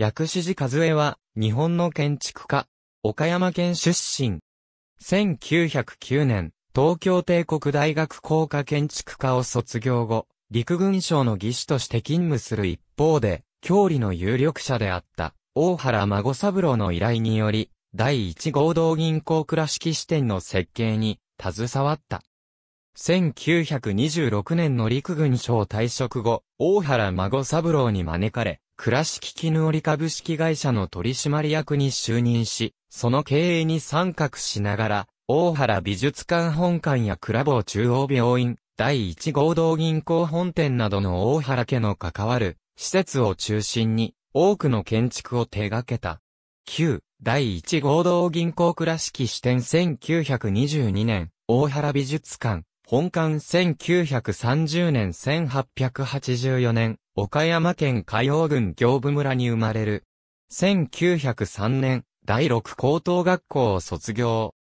薬師寺和江は、日本の建築家、岡山県出身。1909年、東京帝国大学工科建築科を卒業後、陸軍省の技師として勤務する一方で、郷里の有力者であった、大原孫三郎の依頼により、第一合同銀行倉敷支店の設計に、携わった。1926年の陸軍省退職後、大原孫三郎に招かれ、倉敷絹織株式会社の取締役に就任し、その経営に参画しながら、大原美術館本館や倉坊中央病院、第一合同銀行本店などの大原家の関わる施設を中心に多くの建築を手掛けた。旧第一合同銀行倉敷支店1922年大原美術館本館1930年1884年、岡山県海洋郡行部村に生まれる。1903年、第六高等学校を卒業。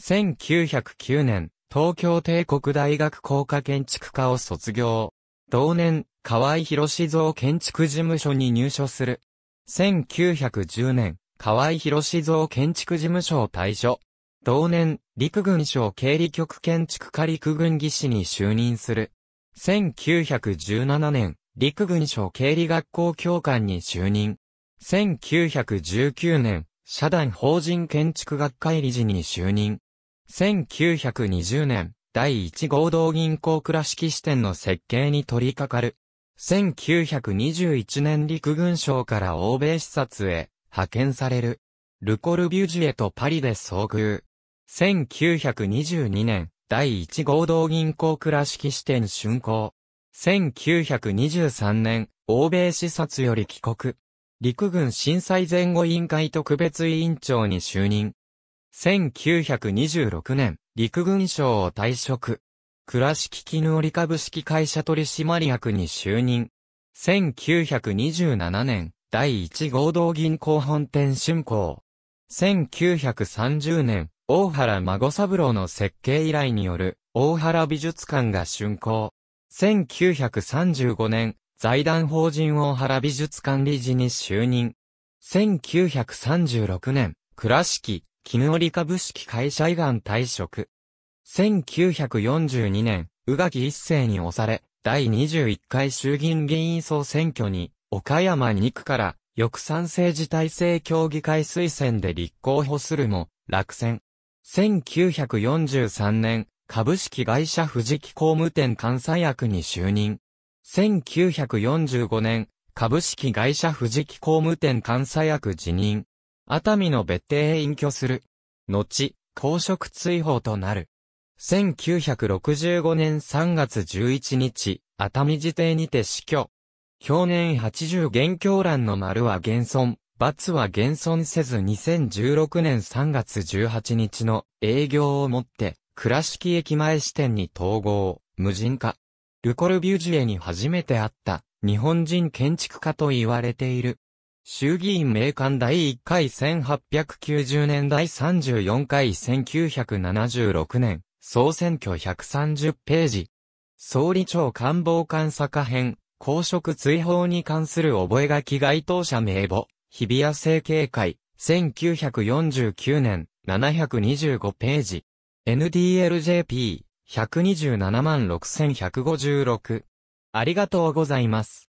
1909年、東京帝国大学工科建築科を卒業。同年、河合博志蔵建築事務所に入所する。1910年、河合博志蔵建築事務所を退所。同年、陸軍省経理局建築課陸軍技師に就任する。1917年、陸軍省経理学校教官に就任。1919年、社団法人建築学会理事に就任。1920年、第1合同銀行倉敷支店の設計に取り掛かる。1921年陸軍省から欧米視察へ派遣される。ルコルビュジエとパリで遭遇。1922年、第一合同銀行倉敷支店竣工。1923年、欧米視察より帰国。陸軍震災前後委員会特別委員長に就任。1926年、陸軍省を退職。倉敷絹織株式会社取締役に就任。1927年、第一合同銀行本店竣工。1930年、大原孫三郎の設計依頼による大原美術館が竣工。1935年、財団法人大原美術館理事に就任。1936年、倉敷、絹織株式会社以願退職。1942年、宇垣一世に押され、第21回衆議院議員総選挙に、岡山2区から、翌参政治体制協議会推薦で立候補するも、落選。1943年、株式会社藤木工務店監査役に就任。1945年、株式会社藤木工務店監査役辞任。熱海の別邸へ隠居する。後、公職追放となる。1965年3月11日、熱海辞邸にて死去。去年80元狂乱の丸は現存。罰は減損せず2016年3月18日の営業をもって、倉敷駅前支店に統合、無人化。ルコルビュジエに初めて会った日本人建築家と言われている。衆議院名官第1回1890年第34回1976年、総選挙130ページ。総理庁官房監査課編、公職追放に関する覚書該当者名簿、日比谷整形会、1949年、725ページ。NDLJP、1276156。ありがとうございます。